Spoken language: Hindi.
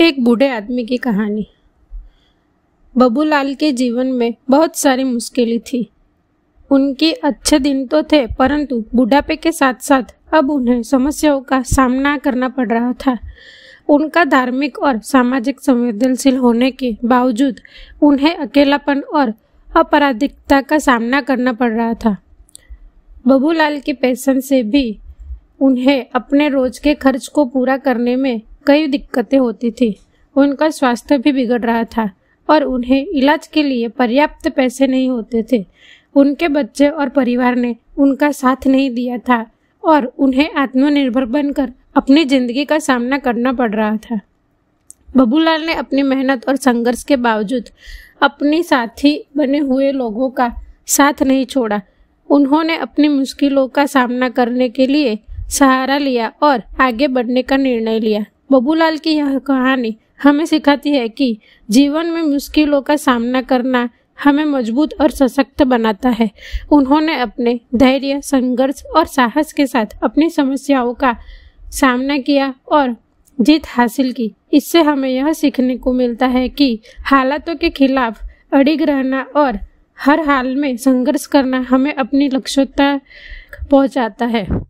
एक बूढ़े आदमी की कहानी बबूलाल के जीवन में बहुत सारी मुश्किलें थी उनके अच्छे दिन तो थे परंतु बुढ़ापे के साथ साथ अब उन्हें समस्याओं का सामना करना पड़ रहा था उनका धार्मिक और सामाजिक संवेदनशील होने के बावजूद उन्हें अकेलापन और अपराधिकता का सामना करना पड़ रहा था बबूलाल के पैसन से भी उन्हें अपने रोज के खर्च को पूरा करने में कई दिक्कतें होती थी उनका स्वास्थ्य भी बिगड़ रहा था और उन्हें इलाज के लिए पर्याप्त पैसे नहीं होते थे उनके बच्चे और परिवार ने उनका साथ नहीं दिया था और उन्हें आत्मनिर्भर बनकर अपनी जिंदगी का सामना करना पड़ रहा था बबूलाल ने अपनी मेहनत और संघर्ष के बावजूद अपने साथी बने हुए लोगों का साथ नहीं छोड़ा उन्होंने अपनी मुश्किलों का सामना करने के लिए सहारा लिया और आगे बढ़ने का निर्णय लिया बबूलाल की यह कहानी हमें सिखाती है कि जीवन में मुश्किलों का सामना करना हमें मजबूत और सशक्त बनाता है उन्होंने अपने धैर्य संघर्ष और साहस के साथ अपनी समस्याओं का सामना किया और जीत हासिल की इससे हमें यह सीखने को मिलता है कि हालातों के खिलाफ अड़िग रहना और हर हाल में संघर्ष करना हमें अपनी लक्ष्यता पहुंचाता है